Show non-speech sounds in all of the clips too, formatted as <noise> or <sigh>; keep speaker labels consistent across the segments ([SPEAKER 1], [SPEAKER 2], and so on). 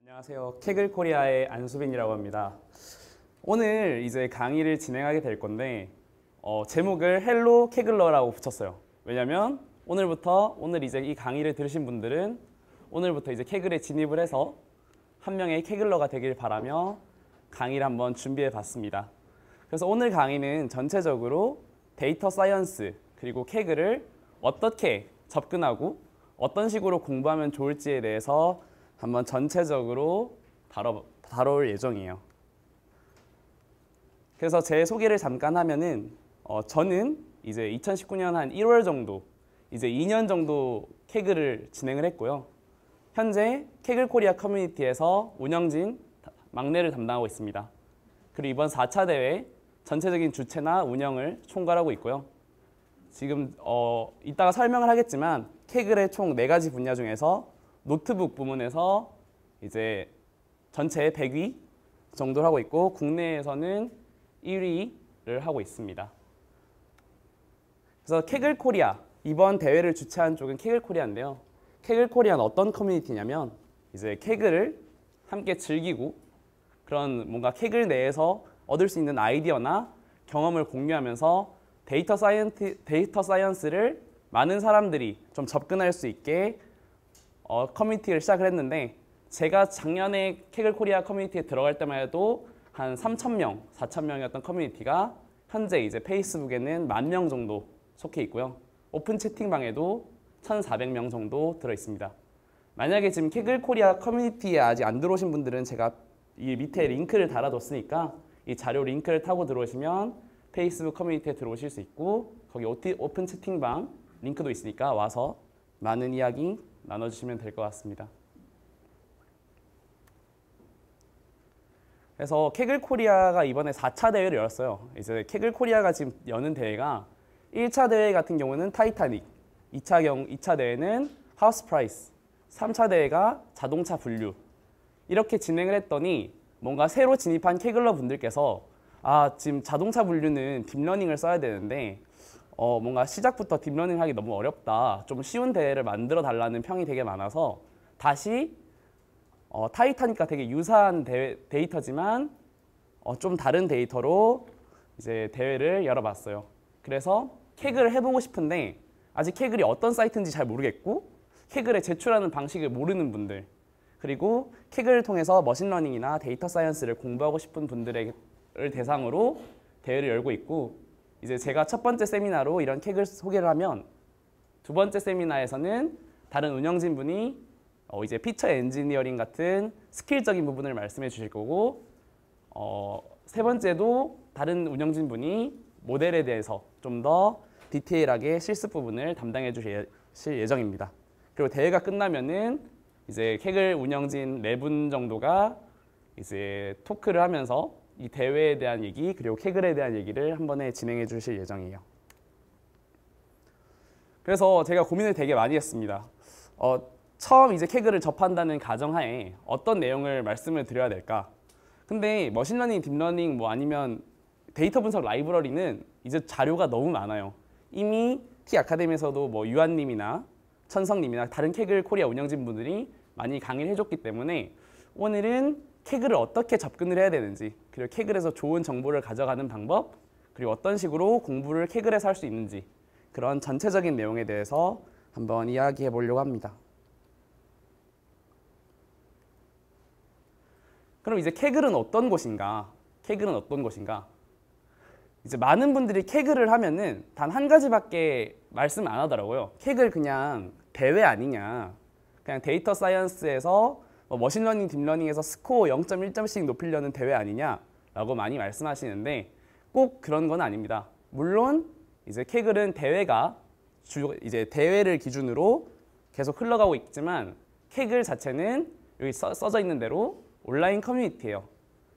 [SPEAKER 1] 안녕하세요. 케글 코리아의 안수빈이라고 합니다. 오늘 이제 강의를 진행하게 될 건데 어, 제목을 헬로 케글러라고 붙였어요. 왜냐면 오늘부터 오늘 이제 이 강의를 들으신 분들은 오늘부터 이제 케글에 진입을 해서 한 명의 케글러가 되길 바라며 강의를 한번 준비해 봤습니다. 그래서 오늘 강의는 전체적으로 데이터 사이언스 그리고 케글을 어떻게 접근하고 어떤 식으로 공부하면 좋을지에 대해서 한번 전체적으로 다뤄, 다뤄올 예정이에요. 그래서 제 소개를 잠깐 하면은 어, 저는 이제 2019년 한 1월 정도 이제 2년 정도 케그를 진행을 했고요. 현재 케글 코리아 커뮤니티에서 운영진 막내를 담당하고 있습니다. 그리고 이번 4차 대회 전체적인 주체나 운영을 총괄하고 있고요. 지금 어, 이따가 설명을 하겠지만 케글의 총 네 가지 분야 중에서 노트북 부문에서 이제 전체 100위 정도를 하고 있고 국내에서는 1위를 하고 있습니다. 그래서 케글 코리아 이번 대회를 주최한 쪽은 케글 코리아인데요. 케글 코리아는 어떤 커뮤니티냐면 이제 케글을 함께 즐기고 그런 뭔가 케글 내에서 얻을 수 있는 아이디어나 경험을 공유하면서 데이터, 사이언티, 데이터 사이언스를 많은 사람들이 좀 접근할 수 있게 어, 커뮤니티를 시작을 했는데 제가 작년에 케글 코리아 커뮤니티에 들어갈 때만 해도 한 3,000명, 4,000명이었던 커뮤니티가 현재 이제 페이스북에는 만 명 정도 속해 있고요. 오픈 채팅방에도 1,400명 정도 들어 있습니다. 만약에 지금 케글 코리아 커뮤니티에 아직 안 들어오신 분들은 제가 이 밑에 링크를 달아뒀으니까 이 자료 링크를 타고 들어오시면 페이스북 커뮤니티에 들어오실 수 있고 거기 오픈 채팅방 링크도 있으니까 와서 많은 이야기 나눠주시면 될 것 같습니다. 그래서 케글 코리아가 이번에 4차 대회를 열었어요. 이제 케글 코리아가 지금 여는 대회가 1차 대회 같은 경우는 타이타닉, 2차, 경, 2차 대회는 하우스 프라이스, 3차 대회가 자동차 분류 이렇게 진행을 했더니 뭔가 새로 진입한 케글러 분들께서 아 지금 자동차 분류는 딥러닝을 써야 되는데 어, 뭔가 시작부터 딥러닝 하기 너무 어렵다. 좀 쉬운 대회를 만들어 달라는 평이 되게 많아서 다시 어, 타이타닉과 되게 유사한 대회, 데이터지만 어, 좀 다른 데이터로 이제 대회를 열어봤어요. 그래서 케글를 해보고 싶은데 아직 케글이 어떤 사이트인지 잘 모르겠고 케글에 제출하는 방식을 모르는 분들 그리고 케글을 통해서 머신러닝이나 데이터 사이언스를 공부하고 싶은 분들에게 를 대상으로 대회를 열고 있고 이제 제가 첫 번째 세미나로 이런 캑을 소개를 하면 두 번째 세미나에서는 다른 운영진 분이 어 이제 피처 엔지니어링 같은 스킬적인 부분을 말씀해 주실 거고 어세 번째도 다른 운영진 분이 모델에 대해서 좀 더 디테일하게 실습 부분을 담당해 주실 예정입니다. 그리고 대회가 끝나면은 이제 캑을 운영진 네 분 정도가 이제 토크를 하면서 이 대회에 대한 얘기 그리고 케글에 대한 얘기를 한 번에 진행해 주실 예정이에요. 그래서 제가 고민을 되게 많이 했습니다. 어, 처음 이제 케글을 접한다는 가정하에 어떤 내용을 말씀을 드려야 될까? 근데 머신러닝, 딥러닝 뭐 아니면 데이터 분석 라이브러리는 이제 자료가 너무 많아요. 이미 T 아카데미에서도 뭐 유한님이나 천성님이나 다른 케글 코리아 운영진 분들이 많이 강의를 해줬기 때문에 오늘은 케그를 어떻게 접근을 해야 되는지 그리고 케글에서 좋은 정보를 가져가는 방법 그리고 어떤 식으로 공부를 케글에서 할 수 있는지 그런 전체적인 내용에 대해서 한번 이야기해 보려고 합니다. 그럼 이제 케그는 어떤 곳인가케그는 어떤 곳인가 이제 많은 분들이 케그를 하면은 단 한 가지밖에 말씀 안 하더라고요. 케그를 그냥 대회 아니냐. 그냥 데이터 사이언스에서 뭐 머신러닝, 딥러닝에서 스코어 0.1점씩 높이려는 대회 아니냐라고 많이 말씀하시는데 꼭 그런 건 아닙니다. 물론 이제 케글은 대회가 주, 이제 대회를 기준으로 계속 흘러가고 있지만 케글 자체는 여기 써, 져 있는 대로 온라인 커뮤니티예요.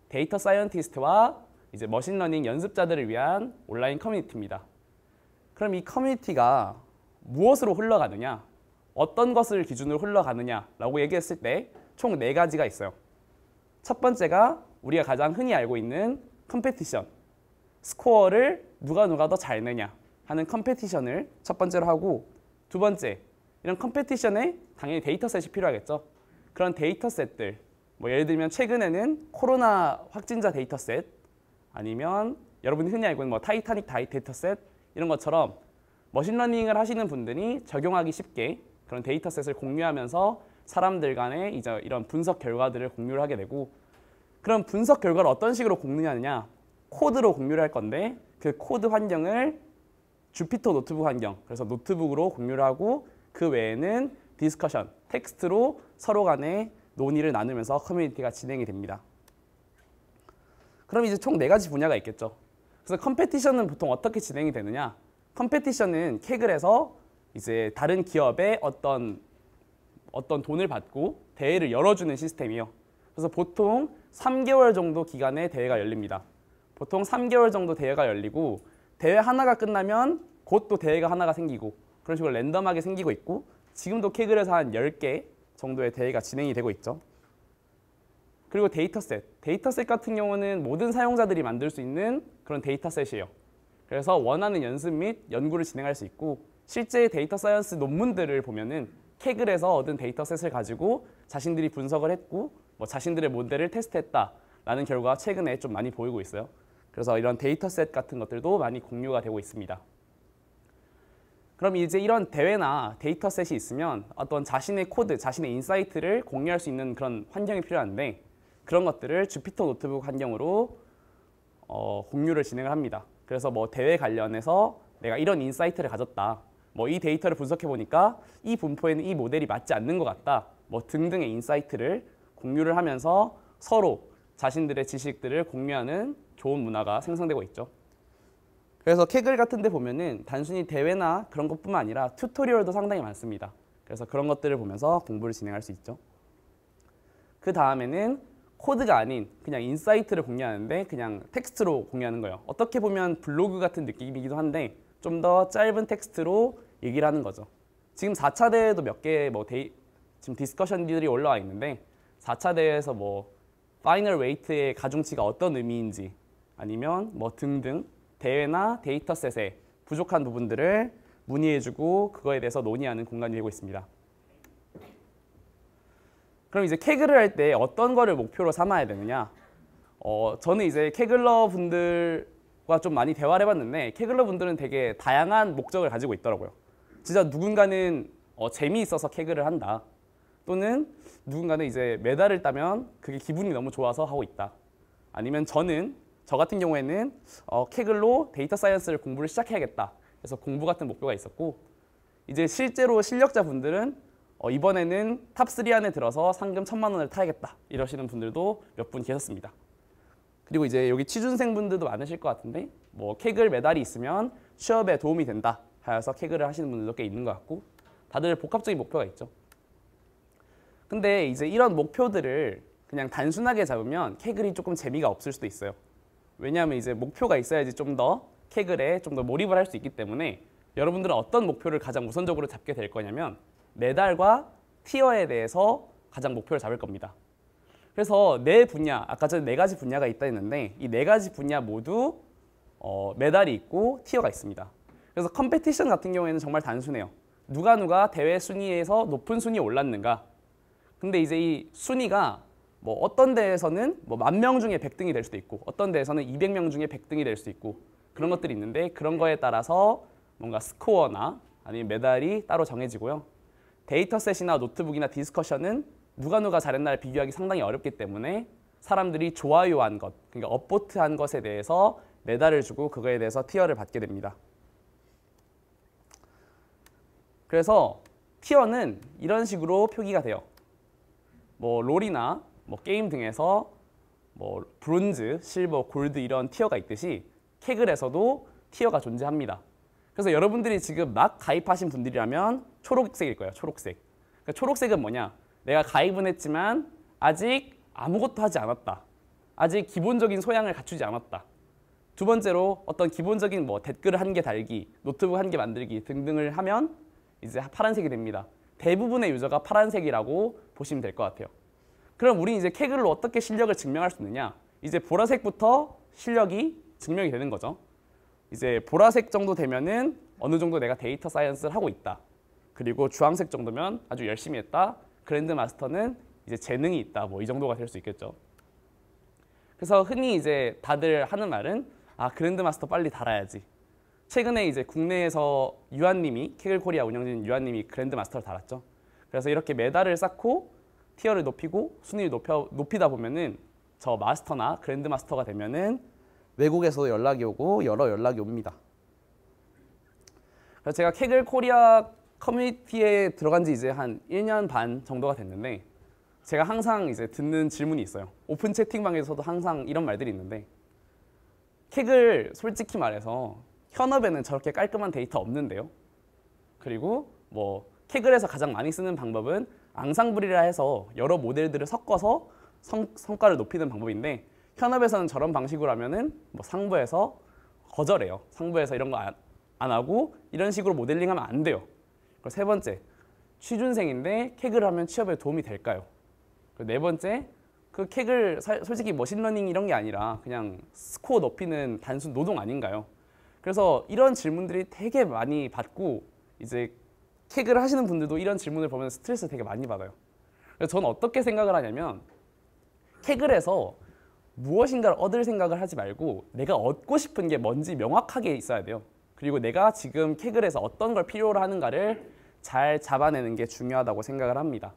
[SPEAKER 1] 데이터 사이언티스트와 이제 머신러닝 연습자들을 위한 온라인 커뮤니티입니다. 그럼 이 커뮤니티가 무엇으로 흘러가느냐, 어떤 것을 기준으로 흘러가느냐라고 얘기했을 때 총네 가지가 있어요. 첫 번째가 우리가 가장 흔히 알고 있는 컴페티션. 스코어를 누가 누가 더 잘 내냐 하는 컴페티션을 첫 번째로 하고 두 번째, 이런 컴페티션에 당연히 데이터셋이 필요하겠죠. 그런 데이터셋들, 뭐 예를 들면 최근에는 코로나 확진자 데이터셋 아니면 여러분이 흔히 알고 있는 뭐 타이타닉 다이 데이터셋 이런 것처럼 머신러닝을 하시는 분들이 적용하기 쉽게 그런 데이터셋을 공유하면서 사람들 간에 이제 이런 분석 결과들을 공유를 하게 되고 그럼 분석 결과를 어떤 식으로 공유하느냐 코드로 공유를 할 건데 그 코드 환경을 주피터 노트북 환경 그래서 노트북으로 공유를 하고 그 외에는 디스커션 텍스트로 서로 간에 논의를 나누면서 커뮤니티가 진행이 됩니다. 그럼 이제 총 네 가지 분야가 있겠죠. 그래서 컴페티션은 보통 어떻게 진행이 되느냐? 컴페티션은 케글에서 이제 다른 기업의 어떤 어떤 돈을 받고 대회를 열어주는 시스템이요. 그래서 보통 3개월 정도 기간에 대회가 열립니다. 보통 3개월 정도 대회가 열리고 대회 하나가 끝나면 곧 또 대회가 하나가 생기고 그런 식으로 랜덤하게 생기고 있고 지금도 케글에서 한 10개 정도의 대회가 진행이 되고 있죠. 그리고 데이터셋. 데이터셋 같은 경우는 모든 사용자들이 만들 수 있는 그런 데이터셋이에요. 그래서 원하는 연습 및 연구를 진행할 수 있고 실제 데이터 사이언스 논문들을 보면은 케글에서 얻은 데이터셋을 가지고 자신들이 분석을 했고 뭐 자신들의 모델을 테스트했다라는 결과가 최근에 좀 많이 보이고 있어요. 그래서 이런 데이터셋 같은 것들도 많이 공유가 되고 있습니다. 그럼 이제 이런 대회나 데이터셋이 있으면 어떤 자신의 코드, 자신의 인사이트를 공유할 수 있는 그런 환경이 필요한데 그런 것들을 주피터 노트북 환경으로 어, 공유를 진행을 합니다. 그래서 뭐 대회 관련해서 내가 이런 인사이트를 가졌다. 뭐이 데이터를 분석해 보니까 이 분포에는 이 모델이 맞지 않는 것 같다. 뭐 등등의 인사이트를 공유를 하면서 서로 자신들의 지식들을 공유하는 좋은 문화가 생성되고 있죠. 그래서 캐글 같은 데 보면은 단순히 대회나 그런 것뿐만 아니라 튜토리얼도 상당히 많습니다. 그래서 그런 것들을 보면서 공부를 진행할 수 있죠. 그 다음에는 코드가 아닌 그냥 인사이트를 공유하는데 그냥 텍스트로 공유하는 거예요. 어떻게 보면 블로그 같은 느낌이기도 한데 좀더 짧은 텍스트로 얘기를 하는 거죠. 지금 4차 대회도 몇 개뭐 지금 디스커션들이 올라와 있는데 4차 대회에서 뭐 파이널 웨이트의 가중치가 어떤 의미인지 아니면 뭐 등등 대회나 데이터셋에 부족한 부분들을 문의해주고 그거에 대해서 논의하는 공간이 되고 있습니다. 그럼 이제 케글을 할 때 어떤 거를 목표로 삼아야 되느냐? 어, 저는 이제 케글러 분들 과좀 많이 대화를 해봤는데 케글러 분들은 되게 다양한 목적을 가지고 있더라고요. 진짜 누군가는 어, 재미있어서 케글을 한다. 또는 누군가는 이제 메달을 따면 그게 기분이 너무 좋아서 하고 있다. 아니면 저는 저 같은 경우에는 어, 케글로 데이터 사이언스를 공부를 시작해야겠다. 그래서 공부 같은 목표가 있었고 이제 실제로 실력자분들은 어, 이번에는 탑 3 안에 들어서 상금 천만 원을 타야겠다 이러시는 분들도 몇 분 계셨습니다. 그리고 이제 여기 취준생분들도 많으실 것 같은데 뭐 케글 메달이 있으면 취업에 도움이 된다 하여서 케글을 하시는 분들도 꽤 있는 것 같고 다들 복합적인 목표가 있죠. 근데 이제 이런 목표들을 그냥 단순하게 잡으면 케글이 조금 재미가 없을 수도 있어요. 왜냐하면 이제 목표가 있어야지 좀 더 케글에 좀 더 몰입을 할 수 있기 때문에 여러분들은 어떤 목표를 가장 우선적으로 잡게 될 거냐면 메달과 티어에 대해서 가장 목표를 잡을 겁니다. 그래서 네 분야, 아까 전에 네 가지 분야가 있다 했는데 이 네 가지 분야 모두 어, 메달이 있고 티어가 있습니다. 그래서 컴페티션 같은 경우에는 정말 단순해요. 누가 누가 대회 순위에서 높은 순위에 올랐는가. 근데 이제 이 순위가 뭐 어떤 대회에서는 뭐 만 명 중에 100등이 될 수도 있고 어떤 대회에서는 200명 중에 100등이 될 수도 있고 그런 것들이 있는데 그런 거에 따라서 뭔가 스코어나 아니면 메달이 따로 정해지고요. 데이터셋이나 노트북이나 디스커션은 누가 누가 잘했나를 비교하기 상당히 어렵기 때문에 사람들이 좋아요한 것, 그러니까 업보트한 것에 대해서 메달을 주고 그거에 대해서 티어를 받게 됩니다. 그래서 티어는 이런 식으로 표기가 돼요. 뭐 롤이나 뭐 게임 등에서 뭐 브론즈, 실버, 골드 이런 티어가 있듯이 캐글에서도 티어가 존재합니다. 그래서 여러분들이 지금 막 가입하신 분들이라면 초록색일 거예요. 초록색. 그러니까 초록색은 뭐냐? 내가 가입은 했지만 아직 아무것도 하지 않았다. 아직 기본적인 소양을 갖추지 않았다. 두 번째로 어떤 기본적인 뭐 댓글 을한 개 달기, 노트북 한 개 만들기 등등을 하면 이제 파란색이 됩니다. 대부분의 유저가 파란색이라고 보시면 될 것 같아요. 그럼 우린 이제 케글로 어떻게 실력을 증명할 수 있느냐? 이제 보라색부터 실력이 증명이 되는 거죠. 이제 보라색 정도 되면은 어느 정도 내가 데이터 사이언스를 하고 있다. 그리고 주황색 정도면 아주 열심히 했다. 그랜드 마스터는 이제 재능이 있다. 뭐 이 정도가 될 수 있겠죠. 그래서 흔히 이제 다들 하는 말은 아 그랜드 마스터 빨리 달아야지. 최근에 이제 국내에서 유한님이 케글코리아 운영진 유한님이 그랜드 마스터를 달았죠. 그래서 이렇게 메달을 쌓고 티어를 높이고 순위를 높여, 높이다 보면은 저 마스터나 그랜드 마스터가 되면은 외국에서 연락이 오고 여러 연락이 옵니다. 그래서 제가 케글 코리아 커뮤니티에 들어간 지 이제 한 1년 반 정도가 됐는데 제가 항상 이제 듣는 질문이 있어요. 오픈 채팅방에서도 항상 이런 말들이 있는데 킥을 솔직히 말해서 현업에는 저렇게 깔끔한 데이터 없는데요. 그리고 뭐 킥을 해서 가장 많이 쓰는 방법은 앙상블이라 해서 여러 모델들을 섞어서 성, 성과를 높이는 방법인데 현업에서는 저런 방식으로 하면은 뭐 상부에서 거절해요. 상부에서 이런 거 안 하고 이런 식으로 모델링하면 안 돼요. 그리고 세 번째, 취준생인데 캑을 하면 취업에 도움이 될까요? 그리고 네 번째, 그 캑을 솔직히 머신러닝 이런 게 아니라 그냥 스코어 높이는 단순 노동 아닌가요? 그래서 이런 질문들이 되게 많이 받고 이제 캑을 하시는 분들도 이런 질문을 보면 스트레스 되게 많이 받아요. 그래서 저는 어떻게 생각을 하냐면 캑을 해서 무엇인가를 얻을 생각을 하지 말고 내가 얻고 싶은 게 뭔지 명확하게 있어야 돼요. 그리고 내가 지금 캑을 해서 어떤 걸 필요로 하는가를 잘 잡아내는 게 중요하다고 생각을 합니다.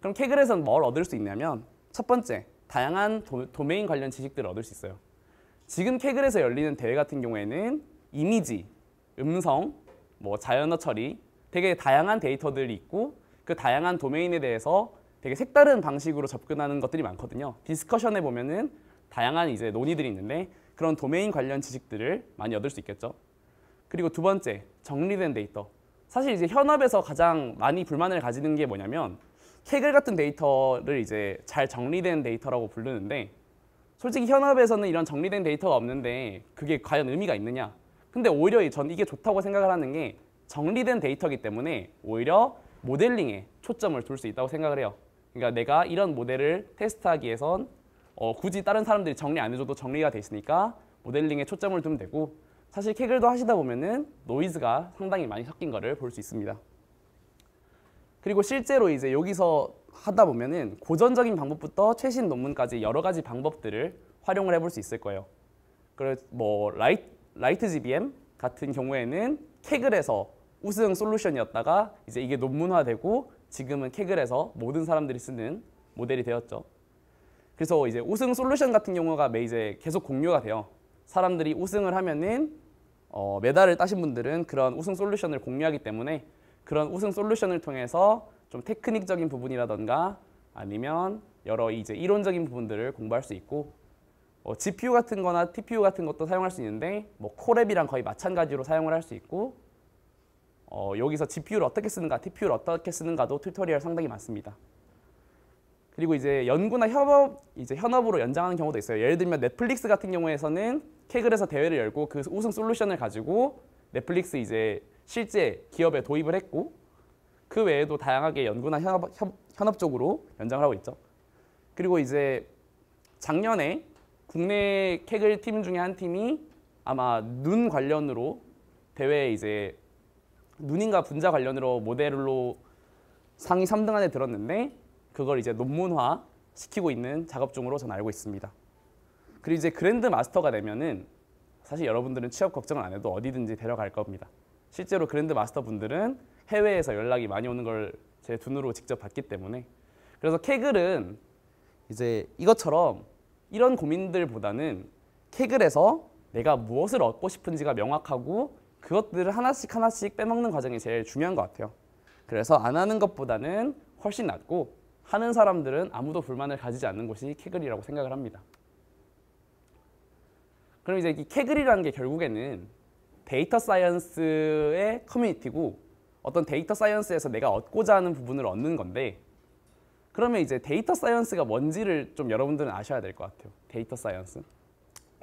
[SPEAKER 1] 그럼 케글에서는 뭘 얻을 수 있냐면 첫 번째, 다양한 도, 메인 관련 지식들을 얻을 수 있어요. 지금 케글에서 열리는 대회 같은 경우에는 이미지, 음성, 뭐 자연어 처리 되게 다양한 데이터들이 있고 그 다양한 도메인에 대해서 되게 색다른 방식으로 접근하는 것들이 많거든요. 디스커션에 보면은 다양한 이제 논의들이 있는데 그런 도메인 관련 지식들을 많이 얻을 수 있겠죠. 그리고 두 번째, 정리된 데이터. 사실 이제 현업에서 가장 많이 불만을 가지는 게 뭐냐면 케글 같은 데이터를 이제 잘 정리된 데이터라고 부르는데 솔직히 현업에서는 이런 정리된 데이터가 없는데 그게 과연 의미가 있느냐 근데 오히려 전 이게 좋다고 생각을 하는 게 정리된 데이터기 때문에 오히려 모델링에 초점을 둘 수 있다고 생각을 해요 그러니까 내가 이런 모델을 테스트하기 위해선 어, 굳이 다른 사람들이 정리 안 해줘도 정리가 돼 있으니까 모델링에 초점을 두면 되고 사실 케글도 하시다 보면은 노이즈가 상당히 많이 섞인 거를 볼 수 있습니다. 그리고 실제로 이제 여기서 하다 보면은 고전적인 방법부터 최신 논문까지 여러 가지 방법들을 활용을 해볼 수 있을 거예요. 그래서 뭐 라이트, 라이트 GBM 같은 경우에는 케글에서 우승 솔루션이었다가 이제 이게 논문화되고 지금은 케글에서 모든 사람들이 쓰는 모델이 되었죠. 그래서 이제 우승 솔루션 같은 경우가 이제 계속 공유가 돼요. 사람들이 우승을 하면은 어, 메달을 따신 분들은 그런 우승 솔루션을 공유하기 때문에 그런 우승 솔루션을 통해서 좀 테크닉적인 부분이라던가 아니면 여러 이제 이론적인 부분들을 공부할 수 있고 어, GPU 같은 거나 TPU 같은 것도 사용할 수 있는데 뭐 코랩이랑 거의 마찬가지로 사용을 할 수 있고 어, 여기서 GPU를 어떻게 쓰는가, TPU를 어떻게 쓰는가도 튜토리얼 상당히 많습니다. 그리고 이제 연구나 협업, 이제 현업으로 연장하는 경우도 있어요. 예를 들면 넷플릭스 같은 경우에서는 케글에서 대회를 열고 그 우승 솔루션을 가지고 넷플릭스 이제 실제 기업에 도입을 했고 그 외에도 다양하게 연구나 현업, 현업 적으로 연장을 하고 있죠. 그리고 이제 작년에 국내 케글 팀 중에 한 팀이 아마 눈 관련으로 대회에 이제 눈인가 분자 관련으로 모델로 상위 3등 안에 들었는데 그걸 이제 논문화 시키고 있는 작업 중으로 저는 알고 있습니다. 그리고 이제 그랜드 마스터가 되면은 사실 여러분들은 취업 걱정은안 해도 어디든지 데려갈 겁니다. 실제로 그랜드 마스터 분들은 해외에서 연락이 많이 오는 걸 제 눈으로 직접 봤기 때문에 그래서 케글은 이제 이것처럼 이런 고민들보다는 케글에서 내가 무엇을 얻고 싶은지가 명확하고 그것들을 하나씩 하나씩 빼먹는 과정이 제일 중요한 것 같아요. 그래서 안 하는 것보다는 훨씬 낫고 하는 사람들은 아무도 불만을 가지지 않는 것이 캐글이라고 생각을 합니다. 그럼 이제 이 캐글이라는 게 결국에는 데이터 사이언스의 커뮤니티고 어떤 데이터 사이언스에서 내가 얻고자 하는 부분을 얻는 건데 그러면 이제 데이터 사이언스가 뭔지를 좀 여러분들은 아셔야 될 것 같아요. 데이터 사이언스.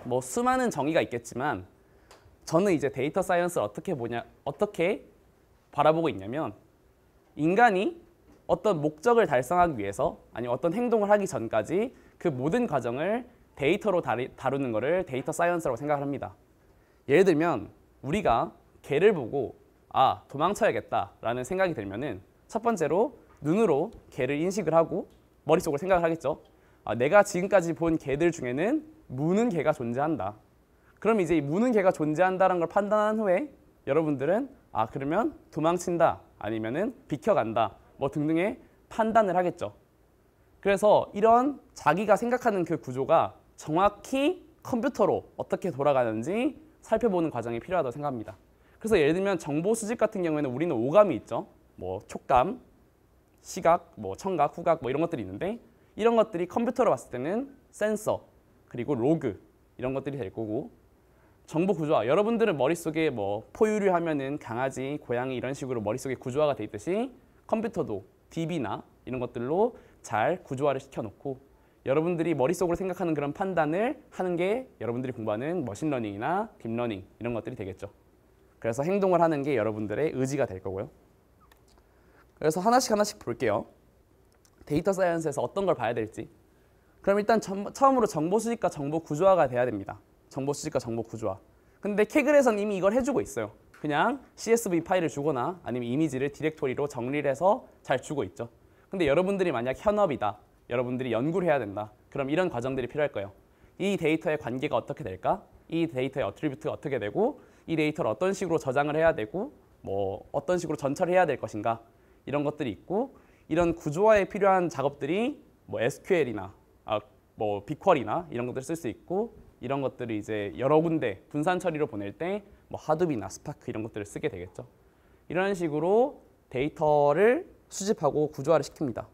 [SPEAKER 1] 뭐 수많은 정의가 있겠지만 저는 이제 데이터 사이언스를 어떻게 보냐 어떻게 바라보고 있냐면 인간이 어떤 목적을 달성하기 위해서 아니면 어떤 행동을 하기 전까지 그 모든 과정을 데이터로 다리, 다루는 것을 데이터 사이언스라고 생각을 합니다. 예를 들면 우리가 개를 보고 아 도망쳐야겠다라는 생각이 들면은 첫 번째로 눈으로 개를 인식을 하고 머릿속으로 생각을 하겠죠. 아, 내가 지금까지 본 개들 중에는 무는 개가 존재한다. 그럼 이제 이 무는 개가 존재한다는 걸 판단한 후에 여러분들은 아 그러면 도망친다 아니면은 비켜간다 뭐 등등의 판단을 하겠죠. 그래서 이런 자기가 생각하는 그 구조가 정확히 컴퓨터로 어떻게 돌아가는지 살펴보는 과정이 필요하다고 생각합니다. 그래서 예를 들면 정보 수집 같은 경우에는 우리는 오감이 있죠. 뭐 촉감, 시각, 뭐 청각, 후각 뭐 이런 것들이 있는데 이런 것들이 컴퓨터로 봤을 때는 센서, 그리고 로그 이런 것들이 될 거고 정보 구조화, 여러분들은 머릿속에 뭐 포유류 하면은 강아지, 고양이 이런 식으로 머릿속에 구조화가 돼 있듯이 컴퓨터도 DB나 이런 것들로 잘 구조화를 시켜놓고 여러분들이 머릿속으로 생각하는 그런 판단을 하는 게 여러분들이 공부하는 머신러닝이나 딥러닝 이런 것들이 되겠죠. 그래서 행동을 하는 게 여러분들의 의지가 될 거고요. 그래서 하나씩 하나씩 볼게요. 데이터 사이언스에서 어떤 걸 봐야 될지. 그럼 일단 점, 처음으로 정보 수집과 정보 구조화가 돼야 됩니다. 정보 수집과 정보 구조화. 근데 케글에서는 이미 이걸 해주고 있어요. 그냥 CSV 파일을 주거나 아니면 이미지를 디렉토리로 정리를 해서 잘 주고 있죠. 근데 여러분들이 만약 현업이다. 여러분들이 연구를 해야 된다. 그럼 이런 과정들이 필요할 거예요. 이 데이터의 관계가 어떻게 될까? 이 데이터의 어트리뷰트가 어떻게 되고 이 데이터를 어떤 식으로 저장을 해야 되고 뭐 어떤 식으로 전처해야 될 것인가 이런 것들이 있고 이런 구조화에 필요한 작업들이 뭐 SQL이나 아, 뭐 b i g q u e 나 이런 것들 을쓸 수 있고 이런 것들을 이제 여러 군데 분산 처리로 보낼 때뭐 하둡이나 스파크 이런 것들을 쓰게 되겠죠. 이런 식으로 데이터를 수집하고 구조화를 시킵니다.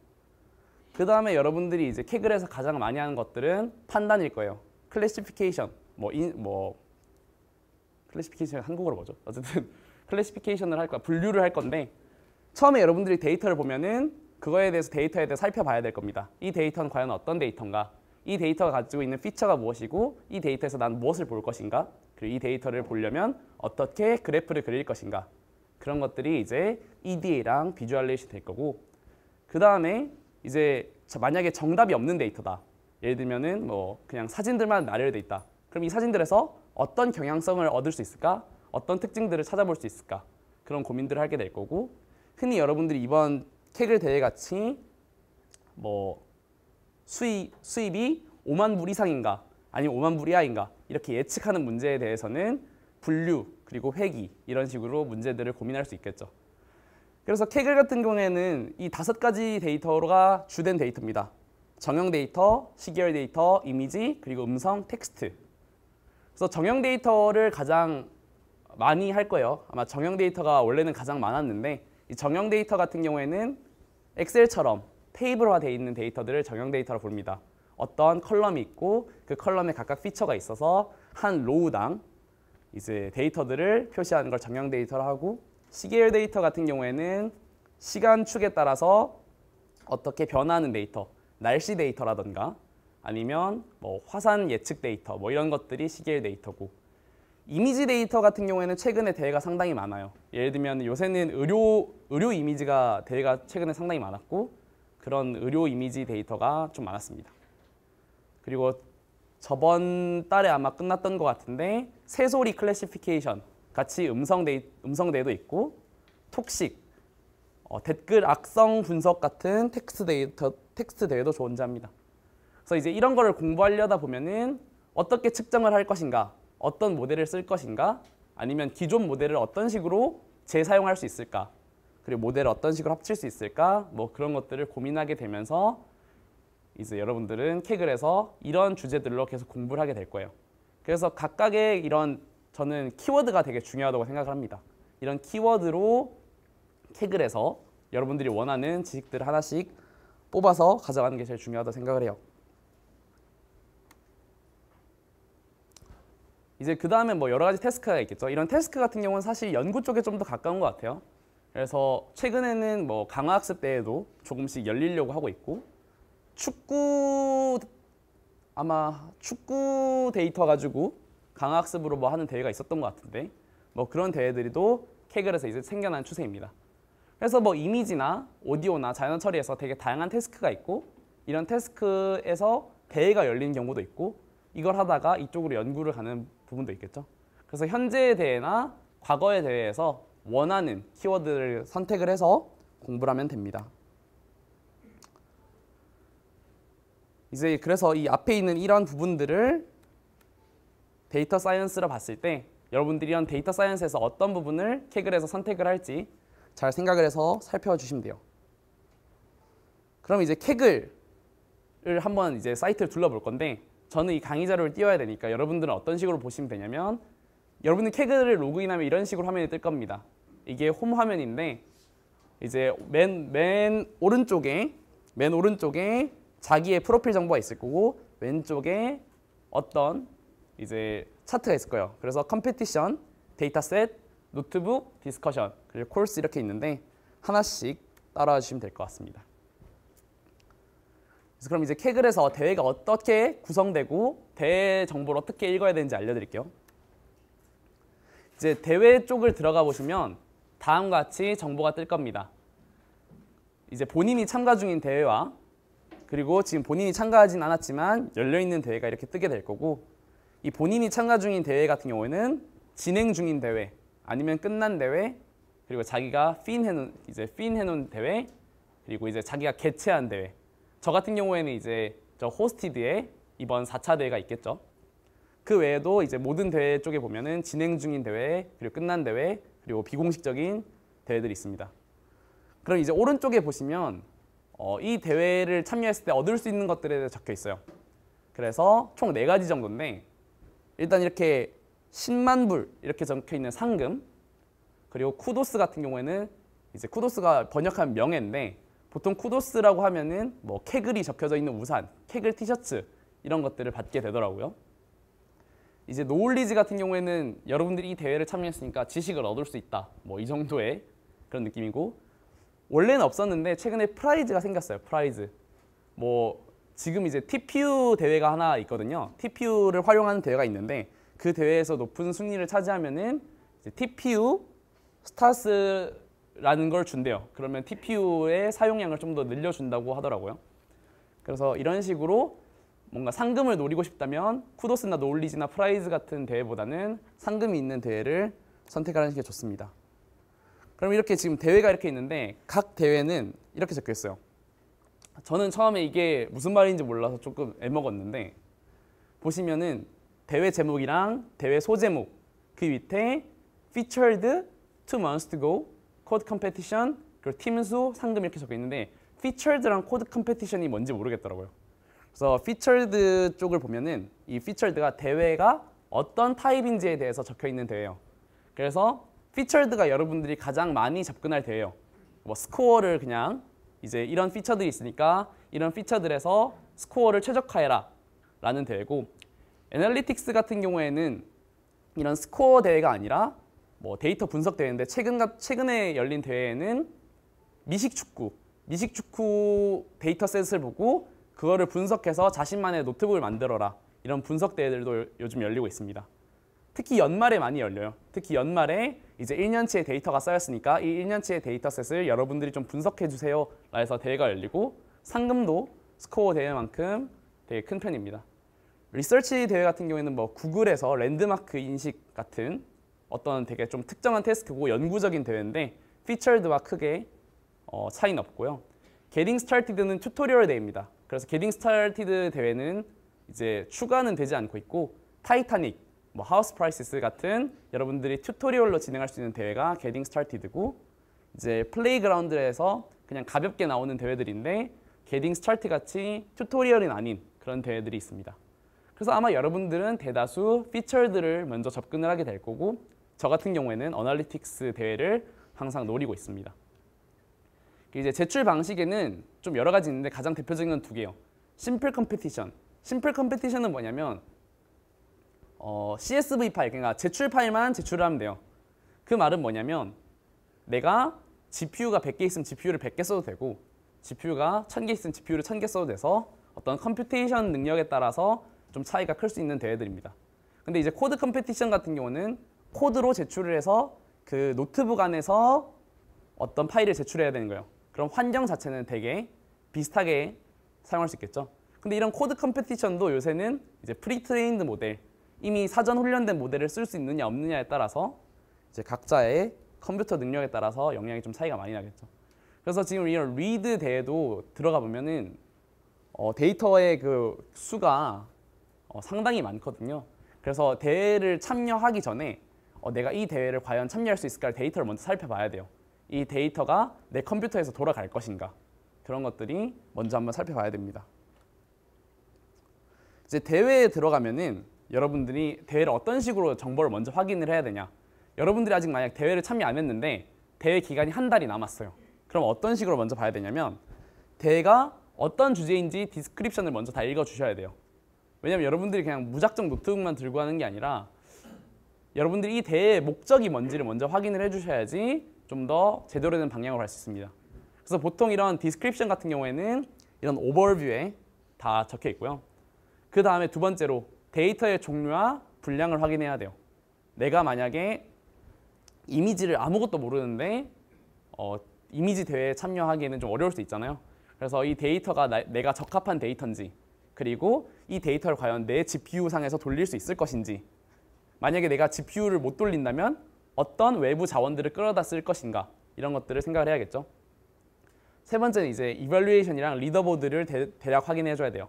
[SPEAKER 1] 그 다음에 여러분들이 이제 케글에서 가장 많이 하는 것들은 판단일 거예요. 클래시피케이션, 뭐, 인, 뭐 클래시피케이션 한국어로 뭐죠? 어쨌든 클래시피케이션을 <laughs> 할 거야, 분류를 할 건데 처음에 여러분들이 데이터를 보면은 그거에 대해서 데이터에 대해 서 살펴봐야 될 겁니다. 이 데이터는 과연 어떤 데이터인가? 이 데이터가 가지고 있는 피처가 무엇이고 이 데이터에서 난 무엇을 볼 것인가? 그리고 이 데이터를 보려면 어떻게 그래프를 그릴 것인가 그런 것들이 이제 EDA랑 비주얼레이션 될 거고 그 다음에 이제 만약에 정답이 없는 데이터다 예를 들면은 뭐 그냥 사진들만 나열돼 있다 그럼 이 사진들에서 어떤 경향성을 얻을 수 있을까 어떤 특징들을 찾아볼 수 있을까 그런 고민들을 하게 될 거고 흔히 여러분들이 이번 케글 대회 같이 뭐 수입, 수입이 5만 불 이상인가 아니면 5만 불 이하인가 이렇게 예측하는 문제에 대해서는 분류 그리고 회기 이런 식으로 문제들을 고민할 수 있겠죠. 그래서 케글 같은 경우에는 이 다섯 가지 데이터가 주된 데이터입니다. 정형 데이터, 시계열 데이터, 이미지, 그리고 음성, 텍스트. 그래서 정형 데이터를 가장 많이 할 거예요. 아마 정형 데이터가 원래는 가장 많았는데 이 정형 데이터 같은 경우에는 엑셀처럼 테이블화돼 있는 데이터들을 정형 데이터로 봅니다. 어떤 컬럼이 있고 그 컬럼에 각각 피처가 있어서 한 로우당 이제 데이터들을 표시하는 걸 정형 데이터로 하고 시계열 데이터 같은 경우에는 시간 축에 따라서 어떻게 변하는 데이터, 날씨 데이터라던가 아니면 뭐 화산 예측 데이터 뭐 이런 것들이 시계열 데이터고 이미지 데이터 같은 경우에는 최근에 대회가 상당히 많아요. 예를 들면 요새는 의료, 의료 이미지가 대회가 최근에 상당히 많았고 그런 의료 이미지 데이터가 좀 많았습니다. 그리고 저번 달에 아마 끝났던 것 같은데 새소리 클래시피케이션 같이 음성대, 음성대도 있고 톡식, 어, 댓글 악성 분석 같은 텍스트 데이터, 텍스트 대회도 존재합니다. 그래서 이제 이런 거를 공부하려다 보면은 어떻게 측정을 할 것인가, 어떤 모델을 쓸 것인가, 아니면 기존 모델을 어떤 식으로 재사용할 수 있을까, 그리고 모델을 어떤 식으로 합칠 수 있을까, 뭐 그런 것들을 고민하게 되면서 이제 여러분들은 킥을 해서 이런 주제들로 계속 공부를 하게 될 거예요. 그래서 각각의 이런 저는 키워드가 되게 중요하다고 생각을 합니다. 이런 키워드로 킥을 해서 여러분들이 원하는 지식들을 하나씩 뽑아서 가져가는 게 제일 중요하다고 생각을 해요. 이제 그 다음에 뭐 여러 가지 테스크가 있겠죠. 이런 테스크 같은 경우는 사실 연구 쪽에 좀 더 가까운 것 같아요. 그래서 최근에는 뭐 강화학습 때에도 조금씩 열리려고 하고 있고 축구 아마 축구 데이터 가지고 강화학습으로 뭐 하는 대회가 있었던 것 같은데 뭐 그런 대회들이도 케글에서 이제 생겨난 추세입니다. 그래서 뭐 이미지나 오디오나 자연 처리에서 되게 다양한 태스크가 있고 이런 태스크에서 대회가 열리는 경우도 있고 이걸 하다가 이쪽으로 연구를 가는 부분도 있겠죠. 그래서 현재의 대회나 과거의 대회에서 원하는 키워드를 선택을 해서 공부를 하면 됩니다. 이제 그래서 이 앞에 있는 이런 부분들을 데이터 사이언스로 봤을 때 여러분들이 이런 데이터 사이언스에서 어떤 부분을 캐글해서 선택을 할지 잘 생각을 해서 살펴주시면 돼요. 그럼 이제 캐글을 한번 이제 사이트를 둘러볼 건데 저는 이 강의 자료를 띄워야 되니까 여러분들은 어떤 식으로 보시면 되냐면 여러분들 캐글을 로그인하면 이런 식으로 화면이 뜰 겁니다. 이게 홈 화면인데 이제 맨, 맨 오른쪽에 맨 오른쪽에 자기의 프로필 정보가 있을 거고 왼쪽에 어떤 이제 차트가 있을 거예요. 그래서 컴페티션, 데이터셋, 노트북, 디스커션, 그리고 콜스 이렇게 있는데 하나씩 따라와 주시면 될 것 같습니다. 그래서 그럼 이제 캐글에서 대회가 어떻게 구성되고 대회 정보를 어떻게 읽어야 되는지 알려드릴게요. 이제 대회 쪽을 들어가 보시면 다음과 같이 정보가 뜰 겁니다. 이제 본인이 참가 중인 대회와 그리고 지금 본인이 참가하진 않았지만 열려있는 대회가 이렇게 뜨게 될 거고 이 본인이 참가 중인 대회 같은 경우에는 진행 중인 대회 아니면 끝난 대회 그리고 자기가 핀 해놓은 이제 핀 해놓은 대회 그리고 이제 자기가 개최한 대회 저 같은 경우에는 이제 저호스티드에 이번 4차 대회가 있겠죠 그 외에도 이제 모든 대회 쪽에 보면은 진행 중인 대회 그리고 끝난 대회 그리고 비공식적인 대회들이 있습니다 그럼 이제 오른쪽에 보시면 어, 이 대회를 참여했을 때 얻을 수 있는 것들에 대해 적혀 있어요. 그래서 총 네 가지 정도인데 일단 이렇게 10만 불 이렇게 적혀 있는 상금 그리고 쿠도스 같은 경우에는 이제 쿠도스가 번역한 명예인데 보통 쿠도스라고 하면은 뭐캐글이 적혀져 있는 우산, 캐글 티셔츠 이런 것들을 받게 되더라고요. 이제 노울리지 같은 경우에는 여러분들이 이 대회를 참여했으니까 지식을 얻을 수 있다. 뭐 이 정도의 그런 느낌이고 원래는 없었는데 최근에 프라이즈가 생겼어요. 프라이즈. 뭐 지금 이제 TPU 대회가 하나 있거든요. TPU를 활용하는 대회가 있는데 그 대회에서 높은 순위를 차지하면은 TPU 스타스라는 걸 준대요. 그러면 TPU의 사용량을 좀 더 늘려준다고 하더라고요. 그래서 이런 식으로 뭔가 상금을 노리고 싶다면 쿠도스나 노울리지나 프라이즈 같은 대회보다는 상금이 있는 대회를 선택하는 게 좋습니다. 그럼 이렇게 지금 대회가 이렇게 있는데 각 대회는 이렇게 적혀 있어요. 저는 처음에 이게 무슨 말인지 몰라서 조금 애먹었는데 보시면은 대회 제목이랑 대회 소제목 그 밑에 featured, two months to go, code competition, 그리고 팀수, 상금 이렇게 적혀 있는데 featured랑 code competition이 뭔지 모르겠더라고요. 그래서 featured 쪽을 보면은 이 featured가 대회가 어떤 타입인지에 대해서 적혀 있는 대회예요. 그래서 피처드가 여러분들이 가장 많이 접근할 대회예요. 뭐 스코어를 그냥 이제 이런 피처들이 있으니까 이런 피처들에서 스코어를 최적화해라 라는 대회고 애널리틱스 같은 경우에는 이런 스코어 대회가 아니라 뭐 데이터 분석 대회인데 최근, 최근에 열린 대회에는 미식축구, 미식축구 데이터셋을 보고 그거를 분석해서 자신만의 노트북을 만들어라 이런 분석 대회들도 요즘 열리고 있습니다. 특히 연말에 많이 열려요. 특히 연말에 이제 1년치의 데이터가 쌓였으니까 이 1년치의 데이터셋을 여러분들이 좀 분석해 주세요. 라해서 대회가 열리고 상금도 스코어 대회만큼 되게 큰 편입니다. 리서치 대회 같은 경우에는 뭐 구글에서 랜드마크 인식 같은 어떤 되게 좀 특정한 테스트고 연구적인 대회인데 피처드와 크게 어, 차이는 없고요. 게딩 스타티드는 튜토리얼 대회입니다. 그래서 게딩 스타티드 대회는 이제 추가는 되지 않고 있고 타이타닉 뭐 하우스 프라이시스 같은 여러분들이 튜토리얼로 진행할 수 있는 대회가 게딩 스타티드고 이제 플레이그라운드에서 그냥 가볍게 나오는 대회들인데 게딩 스타트 같이 튜토리얼이 아닌 그런 대회들이 있습니다. 그래서 아마 여러분들은 대다수 피처들을 먼저 접근을 하게 될 거고 저 같은 경우에는 어널리틱스 대회를 항상 노리고 있습니다. 그 이제 제출 방식에는 좀 여러 가지 있는데 가장 대표적인 건 두 개요. 심플 컴페티션. 심플 컴페티션은 뭐냐면 어, CSV 파일, 그러니까 제출 파일만 제출하면 을 돼요. 그 말은 뭐냐면 내가 GPU가 100개 있으면 GPU를 100개 써도 되고 GPU가 1000개 있으면 GPU를 1000개 써도 돼서 어떤 컴퓨테이션 능력에 따라서 좀 차이가 클 수 있는 대회들입니다. 근데 이제 코드 컴퓨티션 같은 경우는 코드로 제출을 해서 그 노트북 안에서 어떤 파일을 제출해야 되는 거예요. 그럼 환경 자체는 되게 비슷하게 사용할 수 있겠죠. 근데 이런 코드 컴퓨티션도 요새는 이제 프리트레인드 모델 이미 사전 훈련된 모델을 쓸 수 있느냐 없느냐에 따라서 이제 각자의 컴퓨터 능력에 따라서 영향이 좀 차이가 많이 나겠죠. 그래서 지금 이런 리드 대회도 들어가 보면은 어, 데이터의 그 수가 어, 상당히 많거든요. 그래서 대회를 참여하기 전에 어, 내가 이 대회를 과연 참여할 수 있을까 데이터를 먼저 살펴봐야 돼요. 이 데이터가 내 컴퓨터에서 돌아갈 것인가 그런 것들이 먼저 한번 살펴봐야 됩니다. 이제 대회에 들어가면은 여러분들이 대회를 어떤 식으로 정보를 먼저 확인을 해야 되냐 여러분들이 아직 만약 대회를 참여 안 했는데 대회 기간이 한 달이 남았어요 그럼 어떤 식으로 먼저 봐야 되냐면 대회가 어떤 주제인지 디스크립션을 먼저 다 읽어주셔야 돼요 왜냐면 여러분들이 그냥 무작정 노트북만 들고 하는 게 아니라 여러분들이 이 대회의 목적이 뭔지를 먼저 확인을 해주셔야지 좀 더 제대로 된 방향으로 갈 수 있습니다 그래서 보통 이런 디스크립션 같은 경우에는 이런 오버뷰에 다 적혀 있고요 그 다음에 두 번째로 데이터의 종류와 분량을 확인해야 돼요. 내가 만약에 이미지를 아무것도 모르는데 어, 이미지 대회에 참여하기에는 좀 어려울 수 있잖아요. 그래서 이 데이터가 나, 내가 적합한 데이터인지 그리고 이 데이터를 과연 내 GPU상에서 돌릴 수 있을 것인지 만약에 내가 GPU를 못 돌린다면 어떤 외부 자원들을 끌어다 쓸 것인가 이런 것들을 생각을 해야겠죠. 세 번째는 이제 이벌루에이션이랑 리더보드를 대, 략 확인해 줘야 돼요.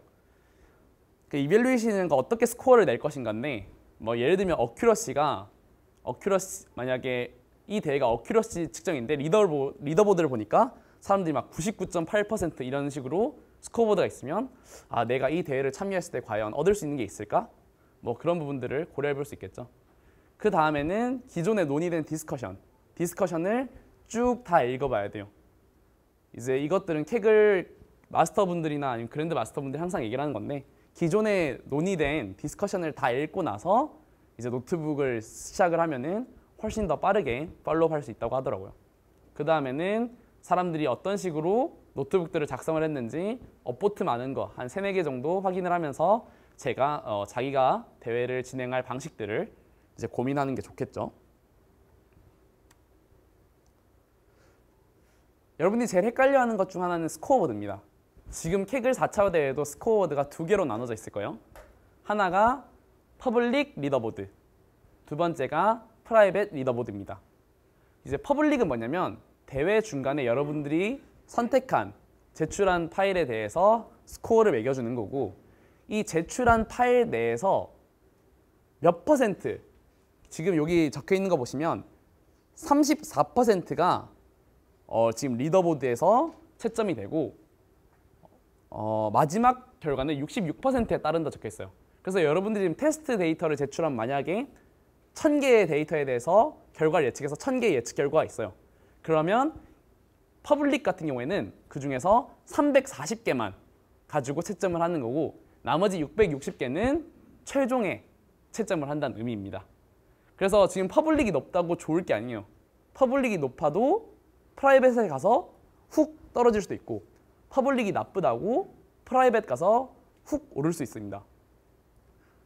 [SPEAKER 1] 그 이벨루에이션과 그 어떻게 스코어를 낼 것인가인데 네. 뭐 예를 들면 어큐러시가 어큐러시 만약에 이 대회가 어큐러시 측정인데 리더보, 리더보드를 보니까 사람들이 막 99.8% 이런 식으로 스코어보드가 있으면 아 내가 이 대회를 참여했을 때 과연 얻을 수 있는 게 있을까? 뭐 그런 부분들을 고려해 볼 수 있겠죠. 그 다음에는 기존에 논의된 디스커션, 디스커션을 쭉 다 읽어봐야 돼요. 이제 이것들은 캑글 마스터분들이나 아니면 그랜드 마스터분들이 항상 얘기를 하는 건데 기존에 논의된 디스커션을 다 읽고 나서 이제 노트북을 시작을 하면은 훨씬 더 빠르게 팔로우할 수 있다고 하더라고요. 그 다음에는 사람들이 어떤 식으로 노트북들을 작성을 했는지 업보트 많은 거 한 세네 개 정도 확인을 하면서 제가 어, 자기가 대회를 진행할 방식들을 이제 고민하는 게 좋겠죠. 여러분이 제일 헷갈려하는 것 중 하나는 스코어보드입니다. 지금 케글 4차 대회에도 스코어워드가 두 개로 나눠져 있을 거예요. 하나가 퍼블릭 리더보드, 두 번째가 프라이빗 리더보드입니다. 이제 퍼블릭은 뭐냐면 대회 중간에 여러분들이 선택한 제출한 파일에 대해서 스코어를 매겨주는 거고 이 제출한 파일 내에서 몇 퍼센트 지금 여기 적혀 있는 거 보시면 34%가 어, 지금 리더보드에서 채점이 되고 어, 마지막 결과는 66%에 따른다 적혀 있어요. 그래서 여러분들이 지금 테스트 데이터를 제출한 만약에 1000개의 데이터에 대해서 결과를 예측해서 1000개의 예측 결과가 있어요. 그러면 퍼블릭 같은 경우에는 그 중에서 340개만 가지고 채점을 하는 거고 나머지 660개는 최종에 채점을 한다는 의미입니다. 그래서 지금 퍼블릭이 높다고 좋을 게 아니에요. 퍼블릭이 높아도 프라이빗에 가서 훅 떨어질 수도 있고 퍼블릭이 나쁘다고 프라이빗 가서 훅 오를 수 있습니다.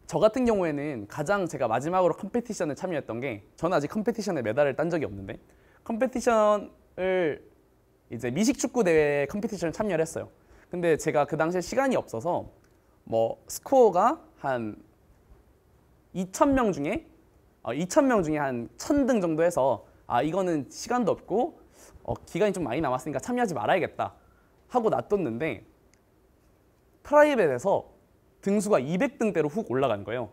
[SPEAKER 1] 저 같은 경우에는 가장 제가 마지막으로 컴페티션에 참여했던 게 저는 아직 컴페티션에 메달을 딴 적이 없는데 컴페티션을 이제 미식축구 대회 컴페티션을 참여를 했어요. 근데 제가 그 당시에 시간이 없어서 뭐 스코어가 한 2,000명 중에 2,000명 어, 중에 한 1,000등 정도 해서 아 이거는 시간도 없고 어, 기간이 좀 많이 남았으니까 참여하지 말아야겠다 하고 놔뒀는데 프라이빗에서 등수가 200등대로 훅 올라간 거예요.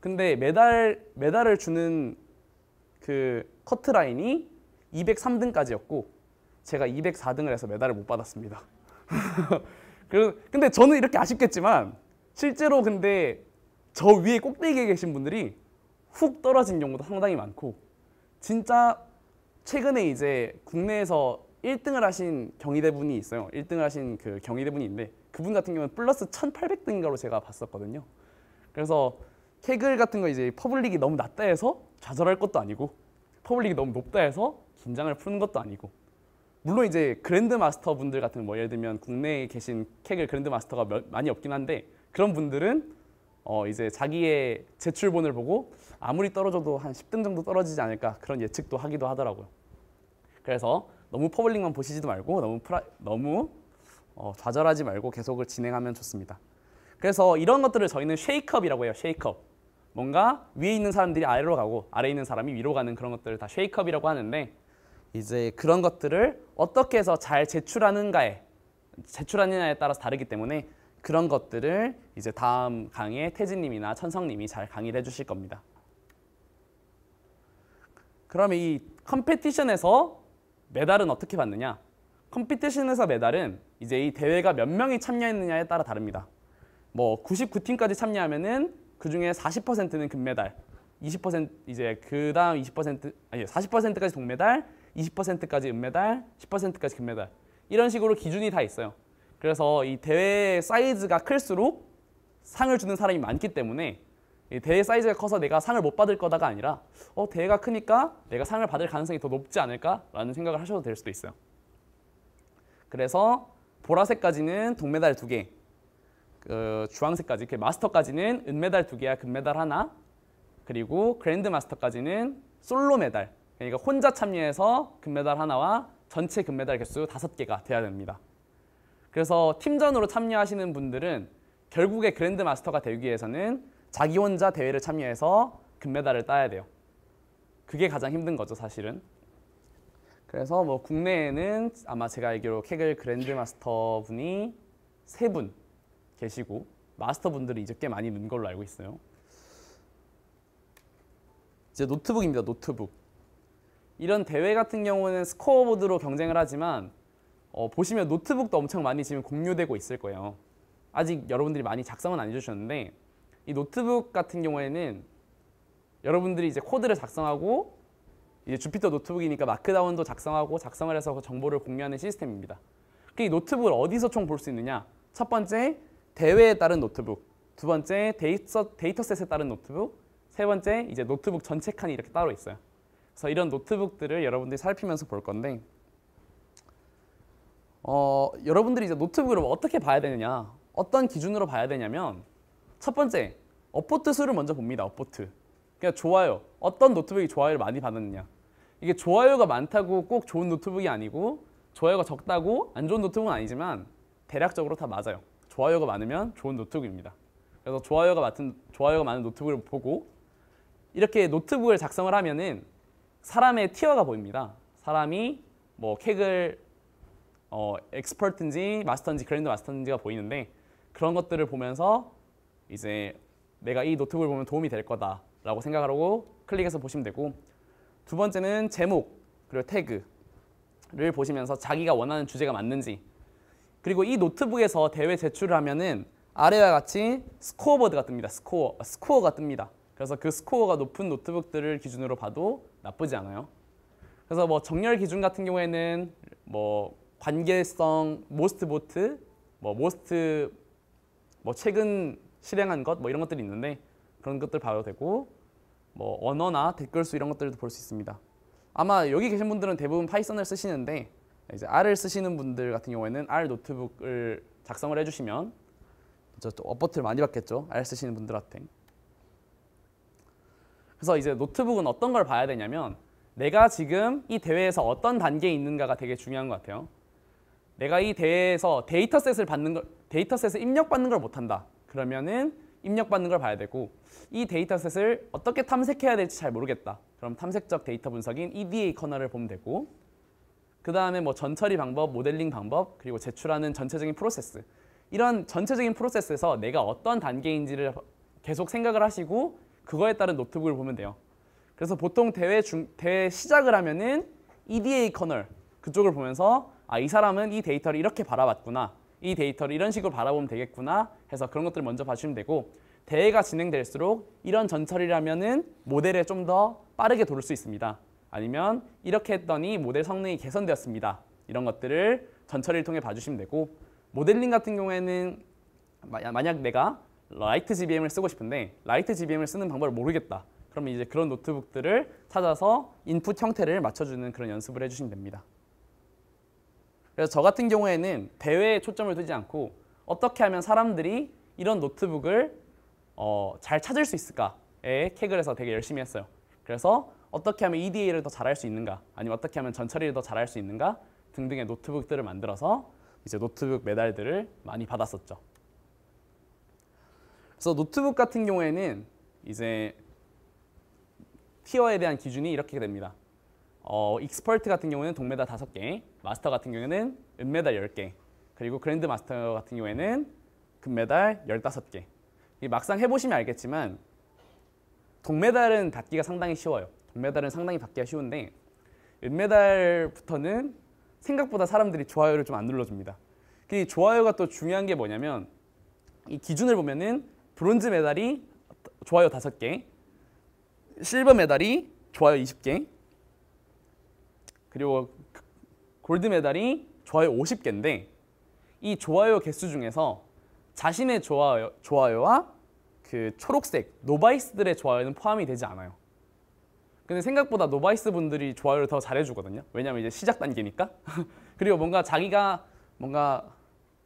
[SPEAKER 1] 근데 메달 메달을 주는 그 커트 라인이 203등까지였고 제가 204등을 해서 메달을 못 받았습니다. <laughs> 근데 저는 이렇게 아쉽겠지만 실제로 근데 저 위에 꼭대기에 계신 분들이 훅 떨어진 경우도 상당히 많고 진짜 최근에 이제 국내에서 1등을 하신 경희대분이 있어요. 1등을 하신 그 경희대분이 있는데 그분 같은 경우는 플러스 1,800등인가로 제가 봤었거든요. 그래서 태글 같은 거 이제 퍼블릭이 너무 낮다 해서 좌절할 것도 아니고 퍼블릭이 너무 높다 해서 긴장을 푸는 것도 아니고 물론 이제 그랜드 마스터 분들 같은 뭐 예를 들면 국내에 계신 케글 그랜드 마스터가 많이 없긴 한데 그런 분들은 어 이제 자기의 제출본을 보고 아무리 떨어져도 한 10등 정도 떨어지지 않을까 그런 예측도 하기도 하더라고요. 그래서 너무 퍼블릭만 보시지도 말고 너무 프라, 너무 어, 좌절하지 말고 계속을 진행하면 좋습니다. 그래서 이런 것들을 저희는 쉐이크업이라고 해요. 쉐이크업. 뭔가 위에 있는 사람들이 아래로 가고 아래에 있는 사람이 위로 가는 그런 것들을 다 쉐이크업이라고 하는데 이제 그런 것들을 어떻게 해서 잘 제출하는가에 제출하느냐에 따라서 다르기 때문에 그런 것들을 이제 다음 강의에 태진님이나 천성님이 잘 강의를 해주실 겁니다. 그러면 이 컴페티션에서 메달은 어떻게 받느냐? 컴피티션에서 메달은 이제 이 대회가 몇 명이 참여했느냐에 따라 다릅니다. 뭐 99팀까지 참여하면은 그 중에 40%는 금메달, 20% 이제 그 다음 20% 아니 40%까지 동메달, 20%까지 은메달, 10%까지 금메달 이런 식으로 기준이 다 있어요. 그래서 이 대회 사이즈가 클수록 상을 주는 사람이 많기 때문에 대회 사이즈가 커서 내가 상을 못 받을 거다가 아니라 어, 대회가 크니까 내가 상을 받을 가능성이 더 높지 않을까라는 생각을 하셔도 될 수도 있어요. 그래서 보라색까지는 동메달 두개 그 주황색까지 이 그 마스터까지는 은메달 두개야 금메달 하나 그리고 그랜드마스터까지는 솔로 메달 그러니까 혼자 참여해서 금메달 하나와 전체 금메달 개수 다섯 개가 돼야 됩니다. 그래서 팀전으로 참여하시는 분들은 결국에 그랜드마스터가 되기 위해서는 자기 혼자 대회를 참여해서 금메달을 따야 돼요. 그게 가장 힘든 거죠, 사실은. 그래서 뭐 국내에는 아마 제가 알기로 케겔 그랜드 마스터 분이 세 분 계시고 마스터 분들이 이제 꽤 많이 는 걸로 알고 있어요. 이제 노트북입니다, 노트북. 이런 대회 같은 경우는 스코어보드로 경쟁을 하지만 어, 보시면 노트북도 엄청 많이 지금 공유되고 있을 거예요. 아직 여러분들이 많이 작성은 안 해주셨는데 이 노트북 같은 경우에는 여러분들이 이제 코드를 작성하고 이제 주피터 노트북이니까 마크다운도 작성하고 작성을 해서 그 정보를 공유하는 시스템입니다. 이 노트북을 어디서 총 볼 수 있느냐? 첫 번째 대회에 따른 노트북, 두 번째 데이터, 데이터셋에 따른 노트북, 세 번째 이제 노트북 전체 칸이 이렇게 따로 있어요. 그래서 이런 노트북들을 여러분들이 살피면서 볼 건데 어, 여러분들이 이제 노트북을 뭐 어떻게 봐야 되느냐 어떤 기준으로 봐야 되냐면 첫 번째, 어포트 수를 먼저 봅니다. 어포트 그냥 그러니까 좋아요. 어떤 노트북이 좋아요를 많이 받았느냐. 이게 좋아요가 많다고 꼭 좋은 노트북이 아니고 좋아요가 적다고 안 좋은 노트북은 아니지만 대략적으로 다 맞아요. 좋아요가 많으면 좋은 노트북입니다. 그래서 좋아요가 많은 좋아요가 많은 노트북을 보고 이렇게 노트북을 작성을 하면은 사람의 티어가 보입니다. 사람이 뭐 캑을 어, 엑스퍼트인지 마스터인지 그랜드 마스터인지가 보이는데 그런 것들을 보면서 이제 내가 이 노트북을 보면 도움이 될 거다라고 생각하고 클릭해서 보시면 되고 두 번째는 제목 그리고 태그를 보시면서 자기가 원하는 주제가 맞는지 그리고 이 노트북에서 대회 제출을 하면은 아래와 같이 스코어보드가 뜹니다. 스코어, 아, 스코어가 뜹니다. 그래서 그 스코어가 높은 노트북들을 기준으로 봐도 나쁘지 않아요. 그래서 뭐 정렬 기준 같은 경우에는 뭐 관계성, 모스트 보트, 뭐 모스트 뭐 최근 실행한 것 뭐 이런 것들이 있는데 그런 것들 봐도 되고 뭐 언어나 댓글 수 이런 것들도 볼 수 있습니다. 아마 여기 계신 분들은 대부분 파이썬을 쓰시는데 이제 R을 쓰시는 분들 같은 경우에는 R 노트북을 작성을 해주시면 저 또 업버트를 많이 받겠죠. R 쓰시는 분들한테. 그래서 이제 노트북은 어떤 걸 봐야 되냐면 내가 지금 이 대회에서 어떤 단계에 있는가가 되게 중요한 것 같아요. 내가 이 대회에서 데이터셋을 받는 걸 데이터셋을 입력받는 걸 못한다. 그러면은 입력받는 걸 봐야 되고 이 데이터셋을 어떻게 탐색해야 될지 잘 모르겠다. 그럼 탐색적 데이터 분석인 EDA 커널을 보면 되고 그 다음에 뭐 전처리 방법, 모델링 방법, 그리고 제출하는 전체적인 프로세스 이런 전체적인 프로세스에서 내가 어떤 단계인지를 계속 생각을 하시고 그거에 따른 노트북을 보면 돼요. 그래서 보통 대회 중 대회 시작을 하면은 EDA 커널 그쪽을 보면서 아 이 사람은 이 데이터를 이렇게 바라봤구나 이 데이터를 이런 식으로 바라보면 되겠구나 해서 그런 것들을 먼저 봐주시면 되고 대회가 진행될수록 이런 전철이라면은 모델에 좀 더 빠르게 돌 수 있습니다. 아니면 이렇게 했더니 모델 성능이 개선되었습니다. 이런 것들을 전처리를 통해 봐주시면 되고 모델링 같은 경우에는 만약 내가 라이트 GBM을 쓰고 싶은데 라이트 GBM을 쓰는 방법을 모르겠다. 그러면 이제 그런 노트북들을 찾아서 인풋 형태를 맞춰주는 그런 연습을 해주시면 됩니다. 그래서 저 같은 경우에는 대회에 초점을 두지 않고 어떻게 하면 사람들이 이런 노트북을 어, 잘 찾을 수 있을까에 캐글해서 되게 열심히 했어요. 그래서 어떻게 하면 EDA를 더 잘할 수 있는가 아니면 어떻게 하면 전처리를 더 잘할 수 있는가 등등의 노트북들을 만들어서 이제 노트북 메달들을 많이 받았었죠. 그래서 노트북 같은 경우에는 이제 티어에 대한 기준이 이렇게 됩니다. 어, 익스퍼트 같은 경우는 동메달 5개, 마스터 같은 경우에는 은메달 10개, 그리고 그랜드 마스터 같은 경우에는 금메달 15개. 막상 해보시면 알겠지만 동메달은 받기가 상당히 쉬워요. 동메달은 상당히 받기가 쉬운데 은메달부터는 생각보다 사람들이 좋아요를 좀 안 눌러줍니다. 그 좋아요가 또 중요한 게 뭐냐면 이 기준을 보면은 브론즈 메달이 좋아요 5개, 실버 메달이 좋아요 20개, 그리고 골드메달이 좋아요 50개인데 이 좋아요 개수 중에서 자신의 좋아요, 좋아요와 그 초록색 노바이스들의 좋아요는 포함이 되지 않아요. 근데 생각보다 노바이스 분들이 좋아요를 더 잘해주거든요. 왜냐면 이제 시작 단계니까. <laughs> 그리고 뭔가 자기가 뭔가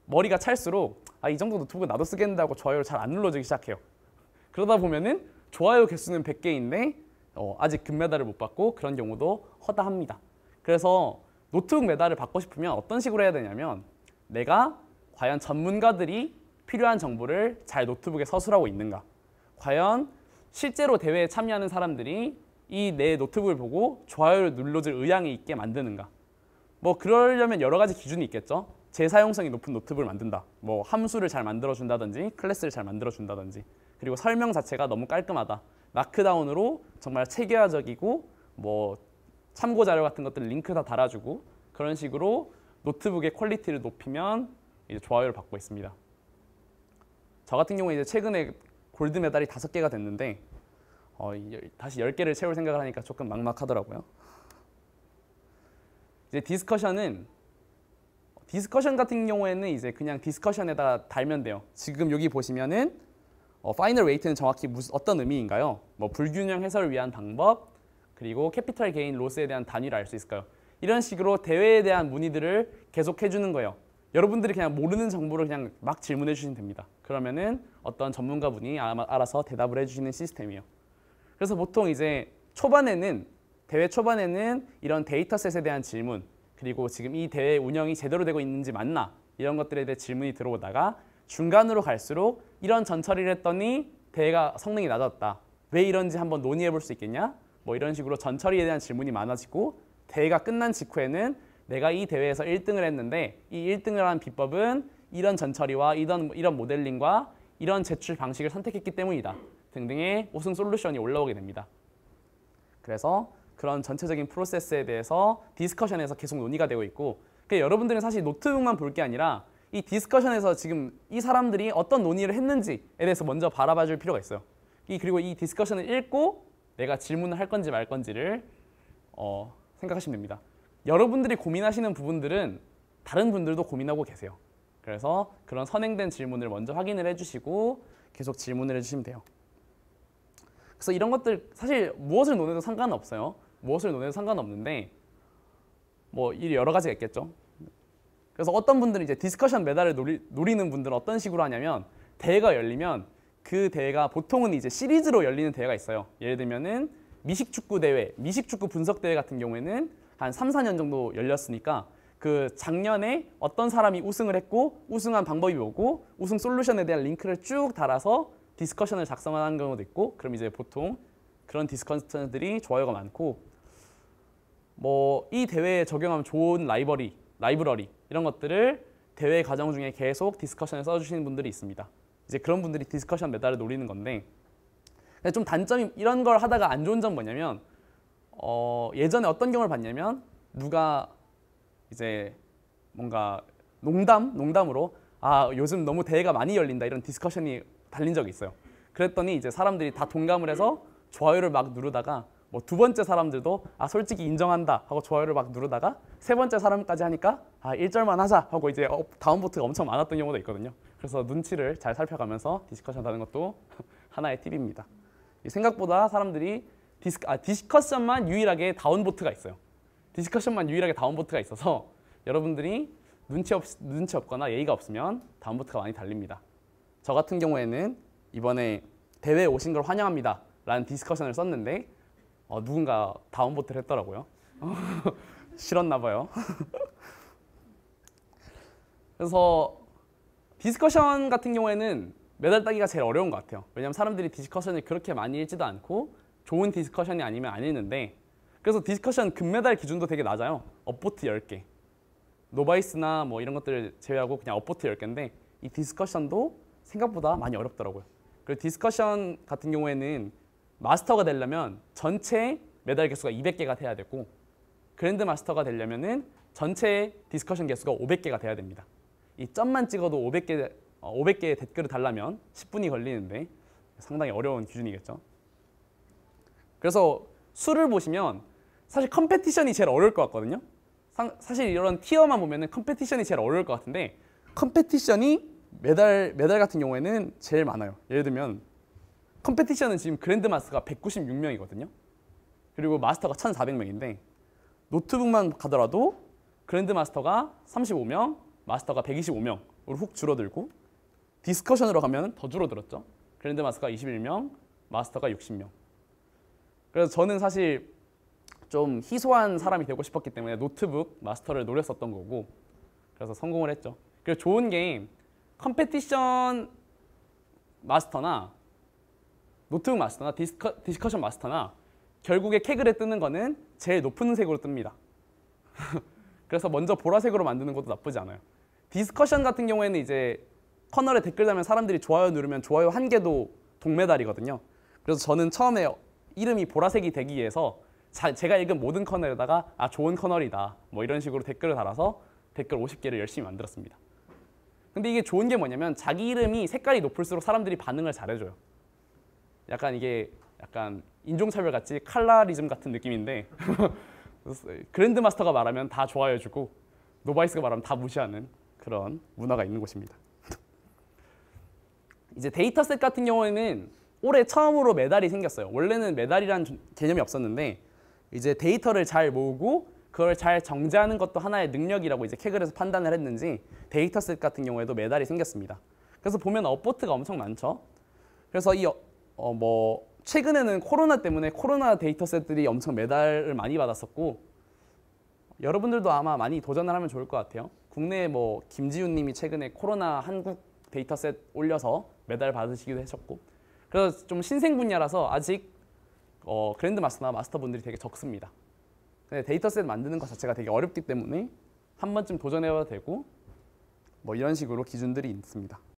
[SPEAKER 1] 머리가 찰수록 아, 이 정도 노트북은 나도 쓰겠는다고 좋아요를 잘 안 눌러주기 시작해요. 그러다 보면은 좋아요 개수는 100개인데 어, 아직 금메달을 못 받고 그런 경우도 허다합니다. 그래서 노트북 메달을 받고 싶으면 어떤 식으로 해야 되냐면 내가 과연 전문가들이 필요한 정보를 잘 노트북에 서술하고 있는가 과연 실제로 대회에 참여하는 사람들이 이 내 노트북을 보고 좋아요를 눌러줄 의향이 있게 만드는가 뭐 그러려면 여러 가지 기준이 있겠죠 재사용성이 높은 노트북을 만든다 뭐 함수를 잘 만들어준다든지 클래스를 잘 만들어준다든지 그리고 설명 자체가 너무 깔끔하다 마크다운으로 정말 체계화적이고 뭐 참고 자료 같은 것들 링크 다 달아주고 그런 식으로 노트북의 퀄리티를 높이면 이제 좋아요를 받고 있습니다. 저 같은 경우에 이제 최근에 골드 메달이 다섯 개가 됐는데 어, 다시 열 개를 채울 생각을 하니까 조금 막막하더라고요. 이제 디스커션은 디스커션 같은 경우에는 이제 그냥 디스커션에다 달면 돼요. 지금 여기 보시면은 어, 파이널 웨이트는 정확히 무슨 어떤 의미인가요? 뭐 불균형 해설을 위한 방법, 그리고 캐피탈 게인 로스에 대한 단위를 알 수 있을까요? 이런 식으로 대회에 대한 문의들을 계속 해주는 거예요. 여러분들이 그냥 모르는 정보를 그냥 막 질문해 주시면 됩니다. 그러면은 어떤 전문가분이 알아서 대답을 해주시는 시스템이에요. 그래서 보통 이제 초반에는 대회 초반에는 이런 데이터셋에 대한 질문 그리고 지금 이 대회 운영이 제대로 되고 있는지 맞나 이런 것들에 대해 질문이 들어오다가 중간으로 갈수록 이런 전처리를 했더니 대회가 성능이 낮았다. 왜 이런지 한번 논의해 볼 수 있겠냐? 뭐 이런 식으로 전처리에 대한 질문이 많아지고 대회가 끝난 직후에는 내가 이 대회에서 1등을 했는데 이 1등을 한 비법은 이런 전처리와 이런, 이런 모델링과 이런 제출 방식을 선택했기 때문이다 등등의 우승 솔루션이 올라오게 됩니다. 그래서 그런 전체적인 프로세스에 대해서 디스커션에서 계속 논의가 되고 있고 그러니까 여러분들은 사실 노트북만 볼 게 아니라 이 디스커션에서 지금 이 사람들이 어떤 논의를 했는지에 대해서 먼저 바라봐 줄 필요가 있어요. 이 그리고 이 디스커션을 읽고 내가 질문을 할 건지 말 건지를 어, 생각하시면 됩니다. 여러분들이 고민하시는 부분들은 다른 분들도 고민하고 계세요. 그래서 그런 선행된 질문을 먼저 확인을 해주시고 계속 질문을 해주시면 돼요. 그래서 이런 것들 사실 무엇을 논해도 상관없어요. 무엇을 논해도 상관없는데 뭐 일이 여러 가지가 있겠죠. 그래서 어떤 분들은 이제 디스커션 메달을 노리, 는 분들은 어떤 식으로 하냐면 대회가 열리면 그 대회가 보통은 이제 시리즈로 열리는 대회가 있어요. 예를 들면은 미식축구 대회, 미식축구 분석 대회 같은 경우에는 한 3, 4년 정도 열렸으니까 그 작년에 어떤 사람이 우승을 했고 우승한 방법이 뭐고 우승 솔루션에 대한 링크를 쭉 달아서 디스커션을 작성하는 경우도 있고 그럼 이제 보통 그런 디스커션들이 좋아요가 많고 뭐 이 대회에 적용하면 좋은 라이벌리 라이브러리 이런 것들을 대회 과정 중에 계속 디스커션에 써주시는 분들이 있습니다. 이제 그런 분들이 디스커션 메달을 노리는 건데 좀 단점이 이런 걸 하다가 안 좋은 점 뭐냐면 어, 예전에 어떤 경우를 봤냐면 누가 이제 뭔가 농담 농담으로 아 요즘 너무 대회가 많이 열린다 이런 디스커션이 달린 적이 있어요. 그랬더니 이제 사람들이 다 동감을 해서 좋아요를 막 누르다가 뭐 두 번째 사람들도 아 솔직히 인정한다 하고 좋아요를 막 누르다가 세 번째 사람까지 하니까 아 일절만 하자 하고 이제 다운보트가 엄청 많았던 경우도 있거든요. 그래서 눈치를 잘 살펴가면서 디스커션 하는 것도 <laughs> 하나의 팁입니다. 생각보다 사람들이 디스 아, 디스커션만 유일하게 다운보트가 있어요. 디스커션만 유일하게 다운보트가 있어서 <laughs> 여러분들이 눈치, 없, 눈치 없거나 예의가 없으면 다운보트가 많이 달립니다. 저 같은 경우에는 이번에 대회에 오신 걸 환영합니다. 라는 디스커션을 썼는데 어, 누군가 다운보트를 했더라고요. <laughs> 싫었나 봐요. 그래서 디스커션 같은 경우에는 메달 따기가 제일 어려운 것 같아요. 왜냐하면 사람들이 디스커션을 그렇게 많이 읽지도 않고 좋은 디스커션이 아니면 안 읽는데 그래서 디스커션 금메달 기준도 되게 낮아요. 업보트 10개. 노바이스나 뭐 이런 것들을 제외하고 그냥 업보트 10개인데 이 디스커션도 생각보다 많이 어렵더라고요. 그리고 디스커션 같은 경우에는 마스터가 되려면 전체 메달 개수가 200개가 돼야 되고 그랜드 마스터가 되려면 은 전체 디스커션 개수가 500개가 돼야 됩니다. 이 점만 찍어도 500개 500개의 어, 댓글을 달라면 10분이 걸리는데 상당히 어려운 기준이겠죠. 그래서 수를 보시면 사실 컴페티션이 제일 어려울 것 같거든요. 상, 사실 이런 티어만 보면 컴페티션이 제일 어려울 것 같은데 컴페티션이 메달 메달 같은 경우에는 제일 많아요. 예를 들면 컴페티션은 지금 그랜드마스가 196명이거든요. 그리고 마스터가 1,400명인데 노트북만 가더라도 그랜드마스터가 35명, 마스터가 125명으로 훅 줄어들고 디스커션으로 가면 더 줄어들었죠. 그랜드 마스터가 21명, 마스터가 60명. 그래서 저는 사실 좀 희소한 사람이 되고 싶었기 때문에 노트북 마스터를 노렸었던 거고 그래서 성공을 했죠. 그리고 좋은 게임 컴페티션 마스터나 노트북 마스터나 디스커, 디스커션 마스터나 결국에 케그레 뜨는 거는 제일 높은 색으로 뜹니다. <laughs> 그래서 먼저 보라색으로 만드는 것도 나쁘지 않아요. 디스커션 같은 경우에는 이제 커널에 댓글 달면 사람들이 좋아요 누르면 좋아요 한 개도 동메달이거든요. 그래서 저는 처음에 이름이 보라색이 되기 위해서 자, 제가 읽은 모든 커널에다가 아 좋은 커널이다 뭐 이런 식으로 댓글을 달아서 댓글 50개를 열심히 만들었습니다. 근데 이게 좋은 게 뭐냐면 자기 이름이 색깔이 높을수록 사람들이 반응을 잘해줘요. 약간 이게 약간 인종차별 같이 칼라리즘 같은 느낌인데 <laughs> 그랜드마스터가 말하면 다 좋아해주고 노바이스가 말하면 다 무시하는 그런 문화가 있는 곳입니다. <laughs> 이제 데이터셋 같은 경우에는 올해 처음으로 메달이 생겼어요. 원래는 메달이라는 개념이 없었는데 이제 데이터를 잘 모으고 그걸 잘 정제하는 것도 하나의 능력이라고 이제 케글에서 판단을 했는지 데이터셋 같은 경우에도 메달이 생겼습니다. 그래서 보면 업보트가 엄청 많죠. 그래서 이 어, 어 뭐 최근에는 코로나 때문에 코로나 데이터셋들이 엄청 메달을 많이 받았었고 여러분들도 아마 많이 도전을 하면 좋을 것 같아요. 국내 에뭐 김지훈님이 최근에 코로나 한국 데이터셋 올려서 메달 받으시기도 하셨고 그래서 좀 신생 분야라서 아직 어, 그랜드마스터나 마스터분들이 되게 적습니다. 근데 데이터셋 만드는 것 자체가 되게 어렵기 때문에 한 번쯤 도전해봐도 되고 뭐 이런 식으로 기준들이 있습니다.